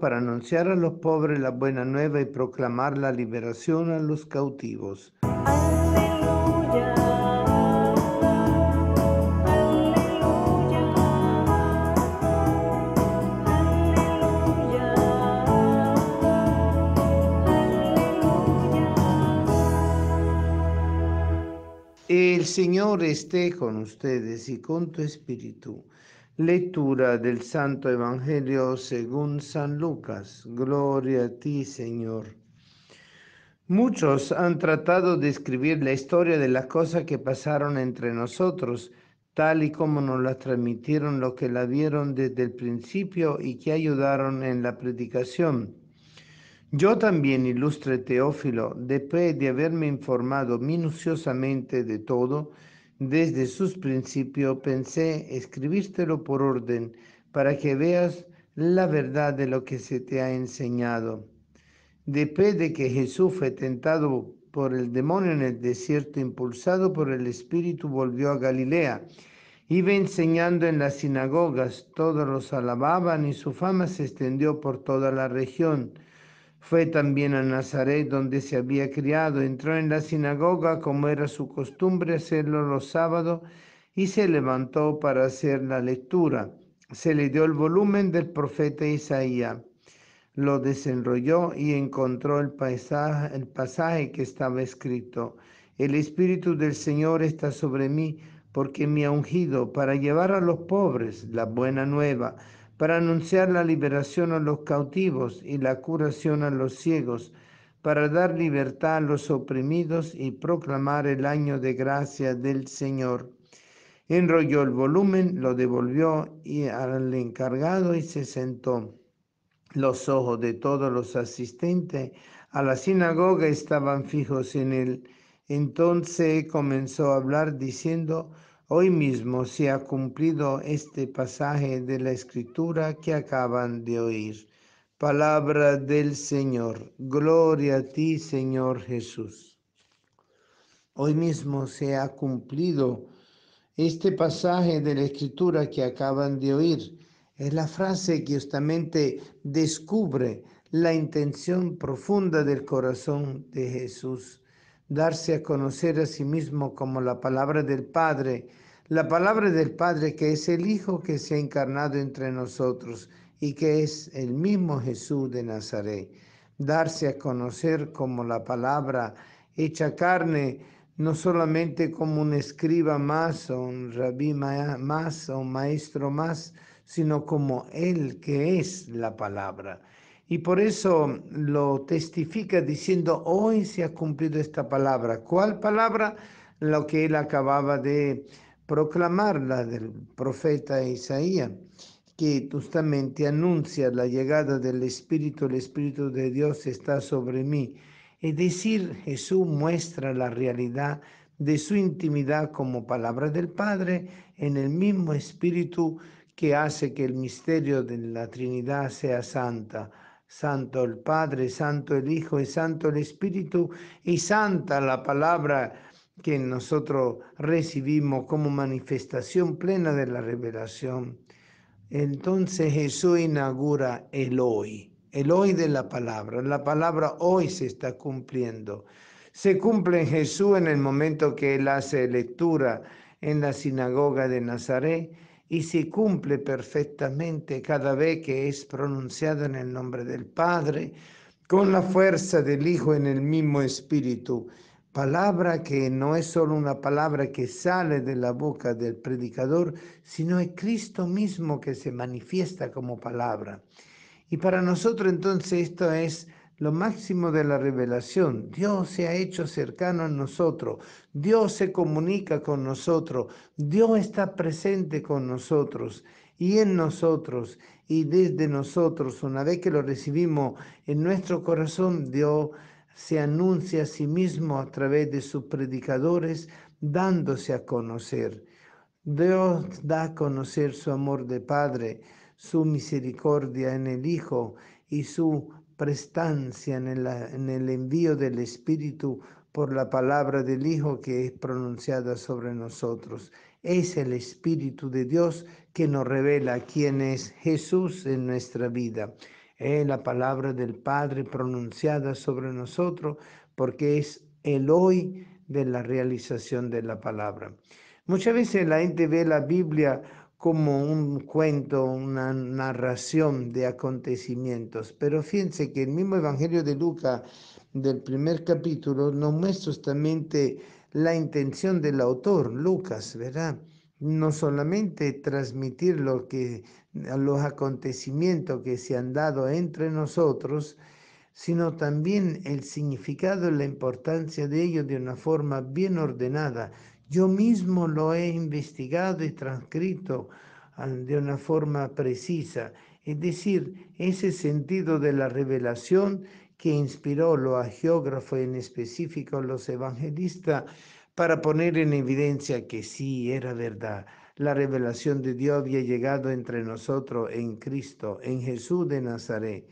para anunciar a los pobres la buena nueva y proclamar la liberación a los cautivos. El Señor esté con ustedes y con tu espíritu. Lectura del Santo Evangelio según San Lucas. Gloria a ti, Señor. Muchos han tratado de escribir la historia de las cosas que pasaron entre nosotros, tal y como nos la transmitieron los que la vieron desde el principio y que ayudaron en la predicación. Yo también, ilustre Teófilo, después de haberme informado minuciosamente de todo, desde sus principios pensé escribírtelo por orden, para que veas la verdad de lo que se te ha enseñado. Después de que Jesús fue tentado por el demonio en el desierto, impulsado por el Espíritu, volvió a Galilea. Iba enseñando en las sinagogas, todos los alababan y su fama se extendió por toda la región. Fue también a Nazaret donde se había criado, entró en la sinagoga como era su costumbre hacerlo los sábados y se levantó para hacer la lectura. Se le dio el volumen del profeta Isaías, lo desenrolló y encontró el pasaje, que estaba escrito. El Espíritu del Señor está sobre mí porque me ha ungido para llevar a los pobres la buena nueva para anunciar la liberación a los cautivos y la curación a los ciegos, para dar libertad a los oprimidos y proclamar el año de gracia del Señor. Enrolló el volumen, lo devolvió al encargado y se sentó. Los ojos de todos los asistentes a la sinagoga estaban fijos en él. Entonces comenzó a hablar diciendo, Hoy mismo se ha cumplido este pasaje de la escritura que acaban de oír. Palabra del Señor. Gloria a ti, Señor Jesús. Hoy mismo se ha cumplido este pasaje de la escritura que acaban de oír. Es la frase que justamente descubre la intención profunda del corazón de Jesús darse a conocer a sí mismo como la palabra del Padre, la palabra del Padre que es el Hijo que se ha encarnado entre nosotros y que es el mismo Jesús de Nazaret. Darse a conocer como la palabra hecha carne, no solamente como un escriba más o un rabí más o un maestro más, sino como Él que es la palabra. Y por eso lo testifica diciendo, hoy se ha cumplido esta palabra. ¿Cuál palabra? Lo que él acababa de proclamar, la del profeta Isaías, que justamente anuncia la llegada del Espíritu, el Espíritu de Dios está sobre mí. Es decir, Jesús muestra la realidad de su intimidad como palabra del Padre en el mismo Espíritu que hace que el misterio de la Trinidad sea santa Santo el Padre, Santo el Hijo y Santo el Espíritu y Santa la palabra que nosotros recibimos como manifestación plena de la revelación. Entonces Jesús inaugura el hoy, el hoy de la palabra. La palabra hoy se está cumpliendo. Se cumple en Jesús en el momento que él hace lectura en la sinagoga de Nazaret y se cumple perfectamente cada vez que es pronunciado en el nombre del Padre, con la fuerza del Hijo en el mismo Espíritu. Palabra que no es solo una palabra que sale de la boca del predicador, sino es Cristo mismo que se manifiesta como palabra. Y para nosotros entonces esto es lo máximo de la revelación. Dios se ha hecho cercano a nosotros, Dios se comunica con nosotros, Dios está presente con nosotros y en nosotros y desde nosotros. Una vez que lo recibimos en nuestro corazón, Dios se anuncia a sí mismo a través de sus predicadores, dándose a conocer. Dios da a conocer su amor de Padre, su misericordia en el Hijo y su prestancia en, en el envío del Espíritu por la palabra del Hijo que es pronunciada sobre nosotros. Es el Espíritu de Dios que nos revela quién es Jesús en nuestra vida. Es la palabra del Padre pronunciada sobre nosotros porque es el hoy de la realización de la palabra. Muchas veces la gente ve la Biblia como un cuento, una narración de acontecimientos. Pero fíjense que el mismo Evangelio de Lucas del primer capítulo nos muestra justamente la intención del autor, Lucas, ¿verdad? No solamente transmitir lo que, los acontecimientos que se han dado entre nosotros, sino también el significado y la importancia de ellos de una forma bien ordenada yo mismo lo he investigado y transcrito ah, de una forma precisa, es decir, ese sentido de la revelación que inspiró los agiógrafos, en específico los evangelistas, para poner en evidencia que sí era verdad. La revelación de Dios había llegado entre nosotros en Cristo, en Jesús de Nazaret.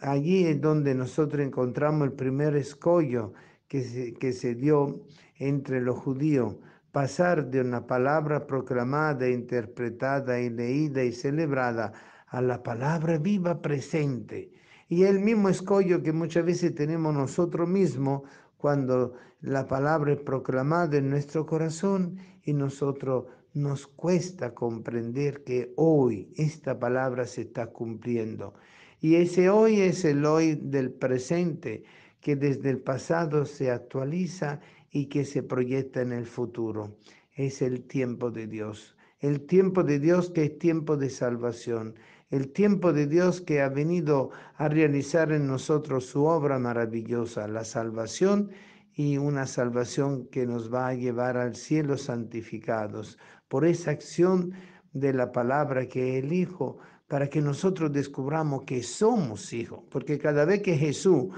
Allí es donde nosotros encontramos el primer escollo que se, dio entre los judíos, pasar de una palabra proclamada, interpretada y leída y celebrada a la palabra viva presente. Y el mismo escollo que muchas veces tenemos nosotros mismos cuando la palabra es proclamada en nuestro corazón y nosotros nos cuesta comprender que hoy esta palabra se está cumpliendo. Y ese hoy es el hoy del presente, que desde el pasado se actualiza y que se proyecta en el futuro. Es el tiempo de Dios. El tiempo de Dios que es tiempo de salvación. El tiempo de Dios que ha venido a realizar en nosotros su obra maravillosa, la salvación y una salvación que nos va a llevar al cielo santificados. Por esa acción de la palabra que el Hijo, para que nosotros descubramos que somos hijos. Porque cada vez que Jesús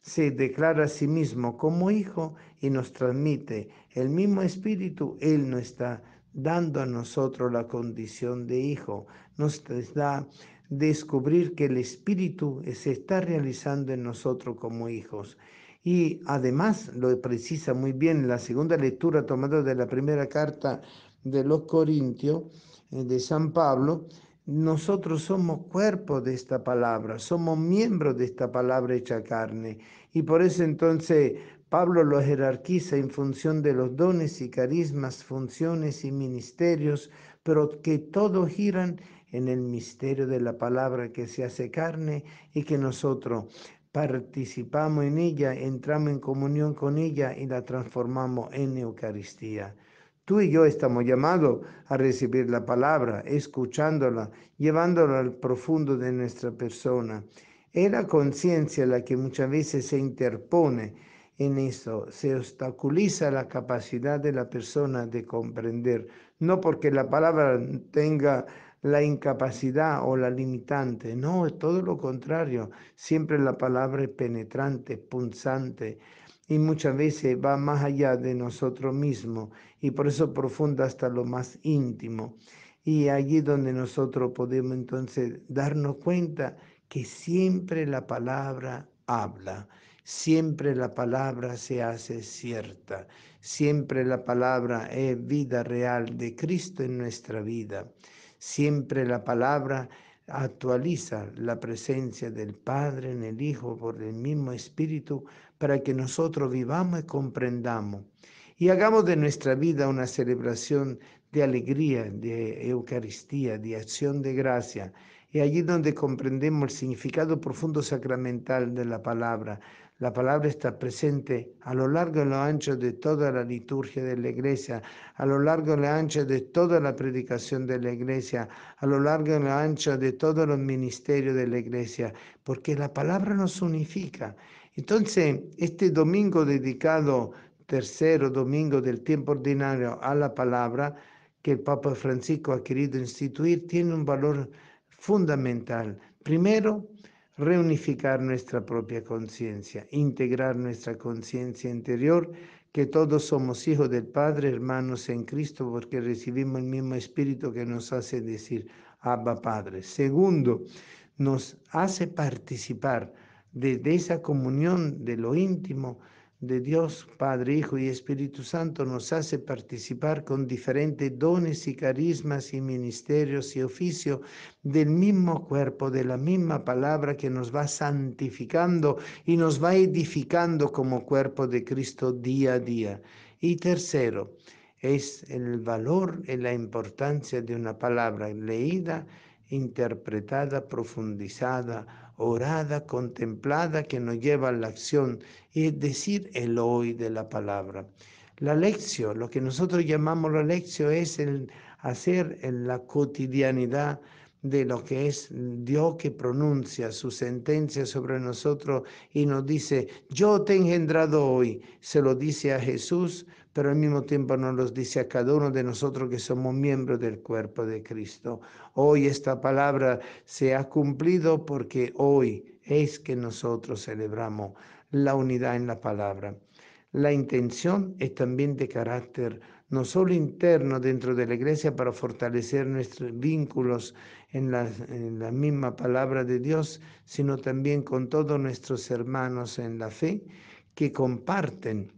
se declara a sí mismo como hijo y nos transmite el mismo espíritu, Él nos está dando a nosotros la condición de hijo, nos da descubrir que el espíritu se está realizando en nosotros como hijos. Y además lo precisa muy bien la segunda lectura tomada de la primera carta de los Corintios eh, de San Pablo, nosotros somos cuerpo de esta palabra, somos miembros de esta palabra hecha carne. Y por eso entonces Pablo lo jerarquiza en función de los dones y carismas, funciones y ministerios, pero que todos giran en el misterio de la palabra que se hace carne y que nosotros participamos en ella, entramos en comunión con ella y la transformamos en Eucaristía. Tú y yo estamos llamados a recibir la palabra, escuchándola, llevándola al profundo de nuestra persona. Es la conciencia la que muchas veces se interpone en eso, se obstaculiza la capacidad de la persona de comprender, no porque la palabra tenga la incapacidad o la limitante, no, es todo lo contrario, siempre la palabra es penetrante, punzante, y muchas veces va más allá de nosotros mismos y por eso profunda hasta lo más íntimo. Y allí donde nosotros podemos entonces darnos cuenta que siempre la palabra habla, siempre la palabra se hace cierta, siempre la palabra es vida real de Cristo en nuestra vida, siempre la palabra actualiza la presencia del Padre en el Hijo por el mismo Espíritu para que nosotros vivamos y comprendamos y hagamos de nuestra vida una celebración de alegría, de Eucaristía, de acción de gracia. Y allí donde comprendemos el significado profundo sacramental de la palabra. La palabra está presente a lo largo y lo ancho de toda la liturgia de la iglesia, a lo largo y lo ancho de toda la predicación de la iglesia, a lo largo y lo ancho de todos los ministerios de la iglesia, porque la palabra nos unifica entonces, este domingo dedicado, tercero domingo del tiempo ordinario, a la palabra que el Papa Francisco ha querido instituir, tiene un valor fundamental. Primero, reunificar nuestra propia conciencia, integrar nuestra conciencia interior, que todos somos hijos del Padre, hermanos en Cristo, porque recibimos el mismo Espíritu que nos hace decir, Abba Padre. Segundo, nos hace participar desde esa comunión de lo íntimo de Dios, Padre, Hijo y Espíritu Santo, nos hace participar con diferentes dones y carismas y ministerios y oficio del mismo cuerpo, de la misma palabra que nos va santificando y nos va edificando como cuerpo de Cristo día a día. Y tercero, es el valor y la importancia de una palabra leída, interpretada, profundizada, orada, contemplada, que nos lleva a la acción, es decir, el hoy de la palabra. La lección, lo que nosotros llamamos la lección, es el hacer en la cotidianidad de lo que es Dios que pronuncia su sentencia sobre nosotros y nos dice, yo te he engendrado hoy, se lo dice a Jesús, pero al mismo tiempo nos los dice a cada uno de nosotros que somos miembros del cuerpo de Cristo. Hoy esta palabra se ha cumplido porque hoy es que nosotros celebramos la unidad en la palabra. La intención es también de carácter no solo interno dentro de la iglesia para fortalecer nuestros vínculos en la, en la, misma palabra de Dios, sino también con todos nuestros hermanos en la fe que comparten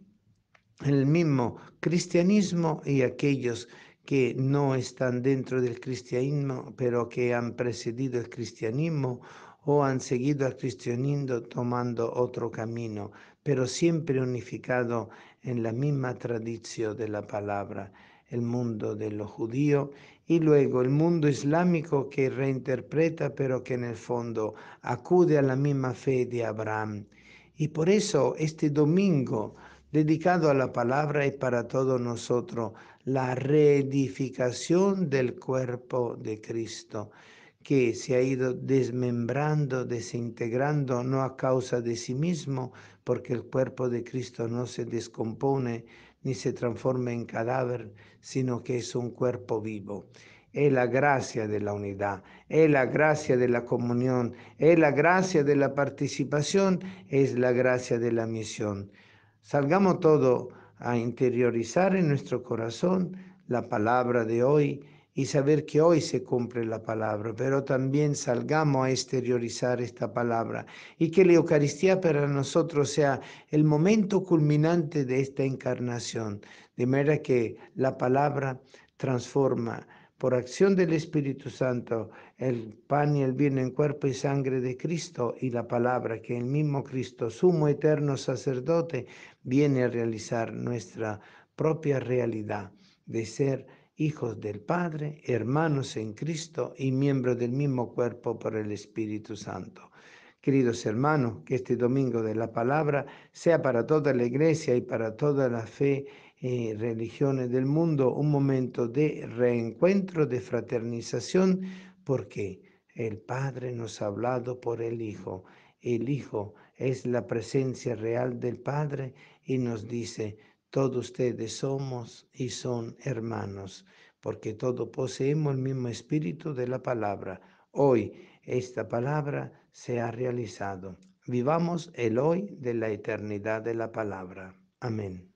el mismo cristianismo y aquellos que no están dentro del cristianismo, pero que han precedido el cristianismo o han seguido al cristianismo tomando otro camino, pero siempre unificado en la misma tradición de la palabra, el mundo de los judíos y luego el mundo islámico que reinterpreta, pero que en el fondo acude a la misma fe de Abraham. Y por eso este domingo dedicado a la palabra y para todos nosotros, la reedificación del cuerpo de Cristo, que se ha ido desmembrando, desintegrando, no a causa de sí mismo, porque el cuerpo de Cristo no se descompone ni se transforma en cadáver, sino que es un cuerpo vivo. Es la gracia de la unidad, es la gracia de la comunión, es la gracia de la participación, es la gracia de la misión. Salgamos todos a interiorizar en nuestro corazón la palabra de hoy y saber que hoy se cumple la palabra, pero también salgamos a exteriorizar esta palabra y que la Eucaristía para nosotros sea el momento culminante de esta encarnación, de manera que la palabra transforma por acción del Espíritu Santo, el pan y el vino en cuerpo y sangre de Cristo y la palabra que el mismo Cristo, sumo eterno sacerdote, viene a realizar nuestra propia realidad de ser hijos del Padre, hermanos en Cristo y miembros del mismo cuerpo por el Espíritu Santo. Queridos hermanos, que este domingo de la palabra sea para toda la iglesia y para toda la fe eh, religiones del mundo un momento de reencuentro, de fraternización, porque el Padre nos ha hablado por el Hijo. El Hijo es la presencia real del Padre y nos dice, todos ustedes somos y son hermanos, porque todos poseemos el mismo espíritu de la palabra. Hoy esta palabra se ha realizado. Vivamos el hoy de la eternidad de la palabra. Amén.